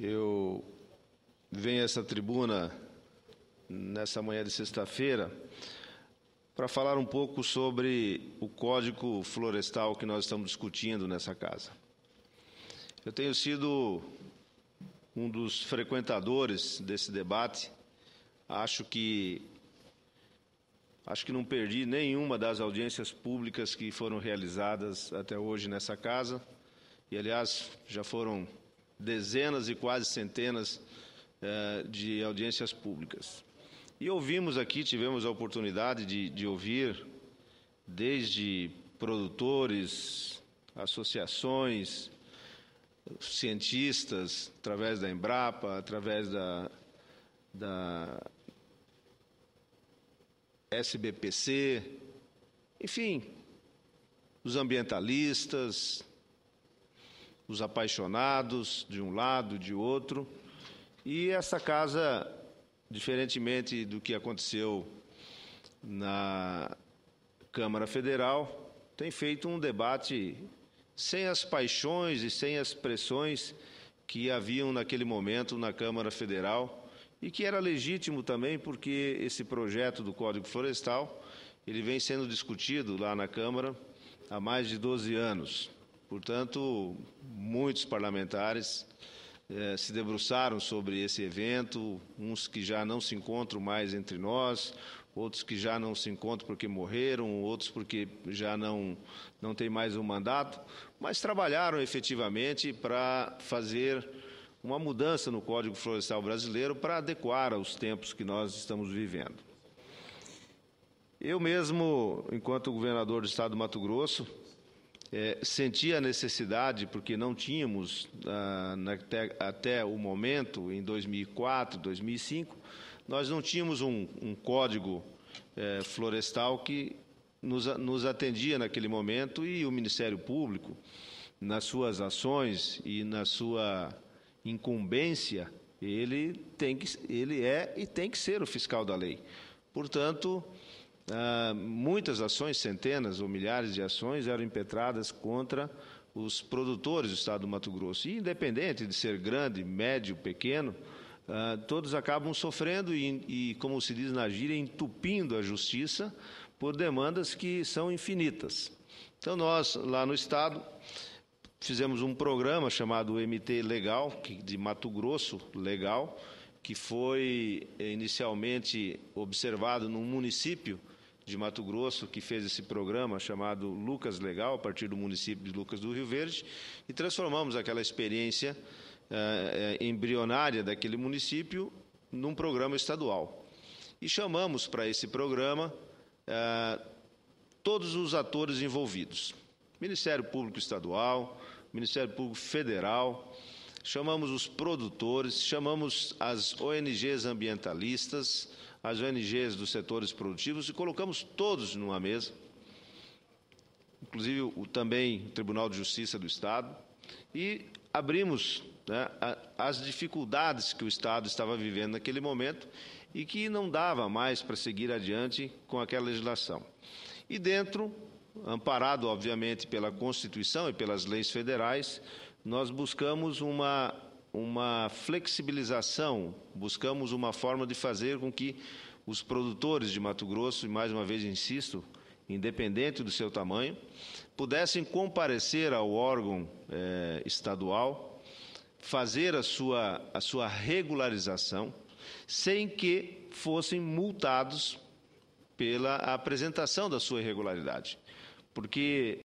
Eu venho a essa tribuna nessa manhã de sexta-feira para falar um pouco sobre o Código Florestal que nós estamos discutindo nessa casa. Eu tenho sido um dos frequentadores desse debate. Acho que acho que não perdi nenhuma das audiências públicas que foram realizadas até hoje nessa casa. E aliás, já foram dezenas e quase centenas eh, de audiências públicas. E ouvimos aqui, tivemos a oportunidade de, de ouvir, desde produtores, associações, cientistas, através da Embrapa, através da, da SBPC, enfim, os ambientalistas, os apaixonados de um lado, de outro. E essa casa, diferentemente do que aconteceu na Câmara Federal, tem feito um debate sem as paixões e sem as pressões que haviam naquele momento na Câmara Federal e que era legítimo também porque esse projeto do Código Florestal ele vem sendo discutido lá na Câmara há mais de 12 anos. Portanto, muitos parlamentares eh, se debruçaram sobre esse evento, uns que já não se encontram mais entre nós, outros que já não se encontram porque morreram, outros porque já não, não têm mais um mandato, mas trabalharam efetivamente para fazer uma mudança no Código Florestal Brasileiro para adequar aos tempos que nós estamos vivendo. Eu mesmo, enquanto governador do estado do Mato Grosso, é, a necessidade, porque não tínhamos ah, na, até, até, o momento, em 2004, 2005, nós não tínhamos um, um código é, florestal que nos, nos atendia naquele momento e o Ministério Público, nas suas ações e na sua incumbência, ele, tem que, ele é e tem que ser o fiscal da lei. Portanto, ah, muitas ações, centenas ou milhares de ações, eram impetradas contra os produtores do estado do Mato Grosso. E, independente de ser grande, médio, pequeno, ah, todos acabam sofrendo e, e, como se diz na gíria, entupindo a justiça por demandas que são infinitas. Então, nós, lá no estado, fizemos um programa chamado MT Legal, de Mato Grosso Legal, que foi eh, inicialmente observado num município de Mato Grosso, que fez esse programa chamado Lucas Legal, a partir do município de Lucas do Rio Verde, e transformamos aquela experiência eh, eh, embrionária daquele município num programa estadual. E chamamos para esse programa eh, todos os atores envolvidos: Ministério Público Estadual, Ministério Público Federal, chamamos os produtores, chamamos as ONGs ambientalistas as ONGs dos setores produtivos e colocamos todos numa mesa, inclusive o, também o Tribunal de Justiça do Estado, e abrimos né, as dificuldades que o Estado estava vivendo naquele momento e que não dava mais para seguir adiante com aquela legislação. E dentro, amparado obviamente pela Constituição e pelas leis federais, nós buscamos uma uma flexibilização, buscamos uma forma de fazer com que os produtores de Mato Grosso, e mais uma vez insisto, independente do seu tamanho, pudessem comparecer ao órgão eh, estadual, fazer a sua, a sua regularização, sem que fossem multados pela apresentação da sua irregularidade. Porque